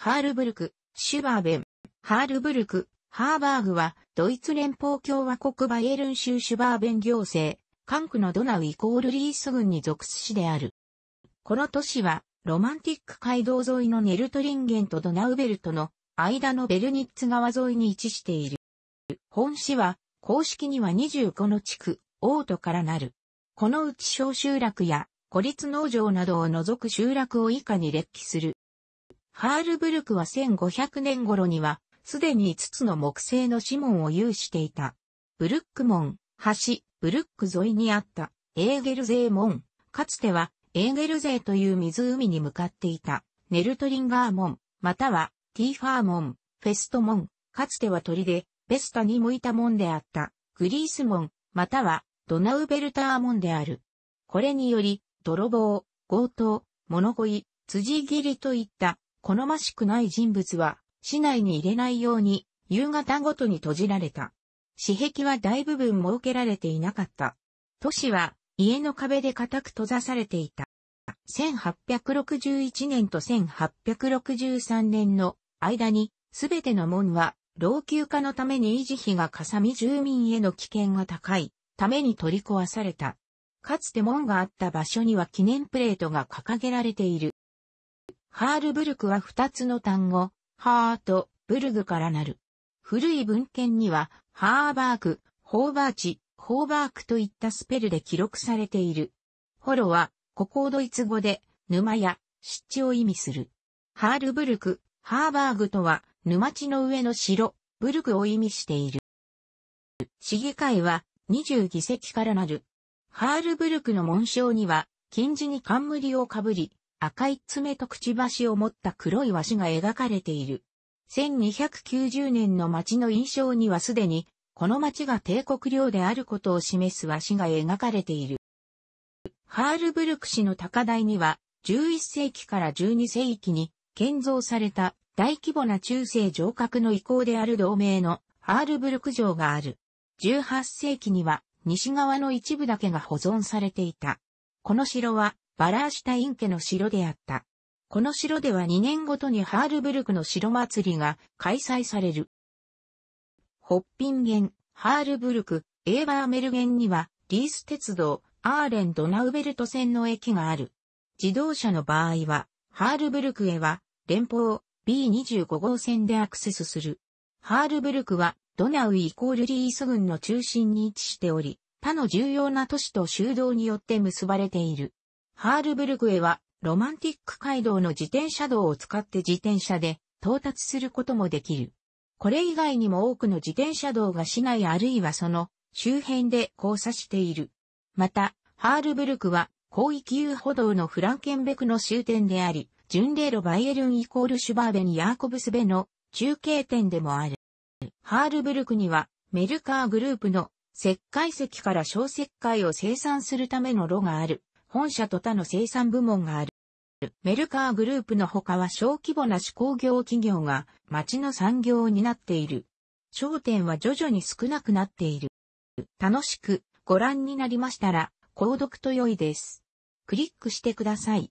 ハールブルク、シュバーベン、ハールブルク、ハーバーグは、ドイツ連邦共和国バイエルン州シュバーベン行政、関区のドナウイコールリース郡に属す市である。この都市は、ロマンティック街道沿いのネルトリンゲンとドナウベルトの間のベルニッツ川沿いに位置している。本市は、公式には25の地区、オートからなる。このうち小集落や孤立農場などを除く集落を以下に列記する。ハールブルクは1500年頃には、すでに5つの木製の指紋を有していた。ブルック門、橋、ブルック沿いにあった、エーゲルゼー門、かつては、エーゲルゼーという湖に向かっていた、ネルトリンガー門、または、ティーファー門、フェスト門、かつては鳥で、ベスタに向いた門であった、グリース門、または、ドナウベルター門である。これにより、泥棒、強盗、物乞い、辻斬りといった好ましくない人物は、市内に入れないように、夕方ごとに閉じられた。私壁は大部分設けられていなかった。都市は、家の壁で固く閉ざされていた。1861年と1863年の間に、すべての門は、老朽化のために維持費がかさみ住民への危険が高い、ために取り壊された。かつて門があった場所には記念プレートが掲げられている。ハールブルクは二つの単語、ハート、ブルグからなる。古い文献には、ハーバーク、ホーバーチ、ホーバークといったスペルで記録されている。ホロは、ここドイツ語で、沼や、湿地を意味する。ハールブルク、ハーバーグとは、沼地の上の城、ブルクを意味している。市議会は、20議席からなる。ハールブルクの紋章には、金字に冠をかぶり、赤い爪とくちばしを持った黒い和紙が描かれている。1290年の町の印象にはすでに、この町が帝国領であることを示す和紙が描かれている。ハールブルク市の高台には、11世紀から12世紀に建造された大規模な中世城郭の遺構である同盟のハールブルク城がある。18世紀には西側の一部だけが保存されていた。この城はバラーシュタイン家の城であった。この城では2年ごとにハールブルクの城祭りが開催される。ホッピンゲン、ハールブルク、エーバーメルゲンには、リース鉄道、アーレンドナウベルト線の駅がある。自動車の場合は、ハールブルクへは、連邦 B25 号線でアクセスする。ハールブルクは、ドナウイコールリース群の中心に位置しており、他の重要な都市と修道によって結ばれている。ハールブルクへは、ロマンティック街道の自転車道を使って自転車で到達することもできる。これ以外にも多くの自転車道が市内あるいはその周辺で交差している。また、ハールブルクは広域遊歩道のフランケンベクの終点であり、巡礼路バイエルンイコールシュバーベン・ヤーコブスベの中継点でもある。ハールブルクにはメルカーグループの石灰石から小石灰を生産するための炉がある。本社と他の生産部門がある。メルカーグループの他は小規模な手工業企業が町の産業を担っている。商店は徐々に少なくなっている。楽しくご覧になりましたら、購読と良いです。クリックしてください。